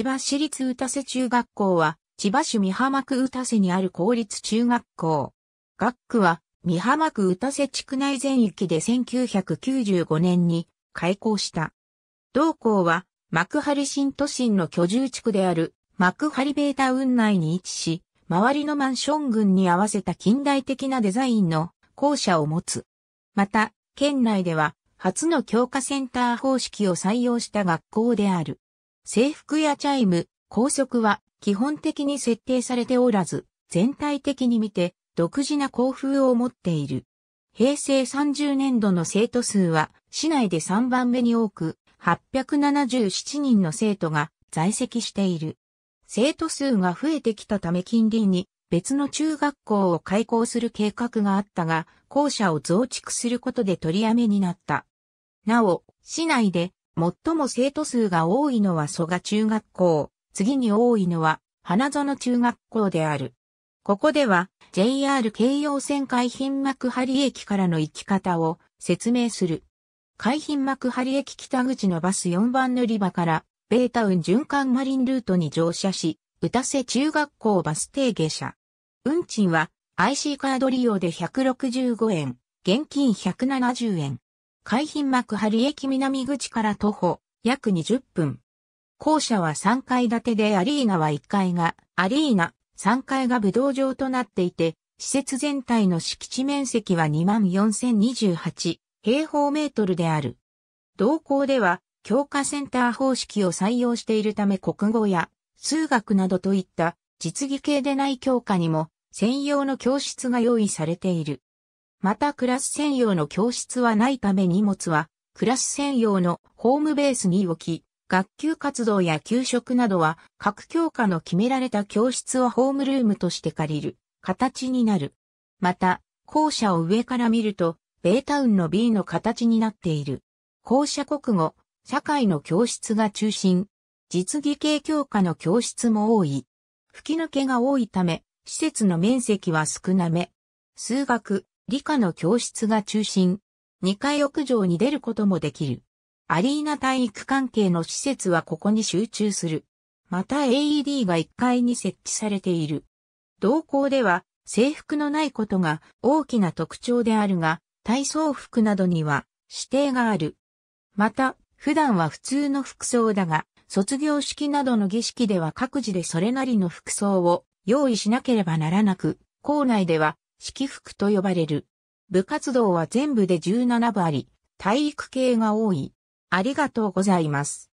千葉市立宇多瀬中学校は、千葉市美浜区宇多瀬にある公立中学校。学区は、美浜区宇多瀬地区内全域で1995年に開校した。同校は、幕張新都心の居住地区である幕張ベータ運内に位置し、周りのマンション群に合わせた近代的なデザインの校舎を持つ。また、県内では初の教科センター方式を採用した学校である。制服やチャイム、校則は基本的に設定されておらず、全体的に見て独自な校風を持っている。平成30年度の生徒数は市内で3番目に多く、877人の生徒が在籍している。生徒数が増えてきたため近隣に別の中学校を開校する計画があったが、校舎を増築することで取りやめになった。なお、市内で最も生徒数が多いのは蘇我中学校、次に多いのは花園中学校である。ここでは JR 京葉線海浜幕張駅からの行き方を説明する。海浜幕張駅北口のバス4番乗り場からベータウン循環マリンルートに乗車し、た瀬中学校バス停下車。運賃は IC カード利用で165円、現金170円。海浜幕張駅南口から徒歩約20分。校舎は3階建てでアリーナは1階がアリーナ、3階が武道場となっていて、施設全体の敷地面積は24,028平方メートルである。同校では教科センター方式を採用しているため国語や数学などといった実技系でない教科にも専用の教室が用意されている。またクラス専用の教室はないため荷物は、クラス専用のホームベースに置き、学級活動や給食などは各教科の決められた教室をホームルームとして借りる形になる。また、校舎を上から見ると、ベータウンの B の形になっている。校舎国語、社会の教室が中心。実技系教科の教室も多い。吹き抜けが多いため、施設の面積は少なめ。数学、理科の教室が中心。2階屋上に出ることもできる。アリーナ体育関係の施設はここに集中する。また AED が1階に設置されている。同校では制服のないことが大きな特徴であるが、体操服などには指定がある。また、普段は普通の服装だが、卒業式などの儀式では各自でそれなりの服装を用意しなければならなく、校内では式服と呼ばれる。部活動は全部で17部あり、体育系が多い。ありがとうございます。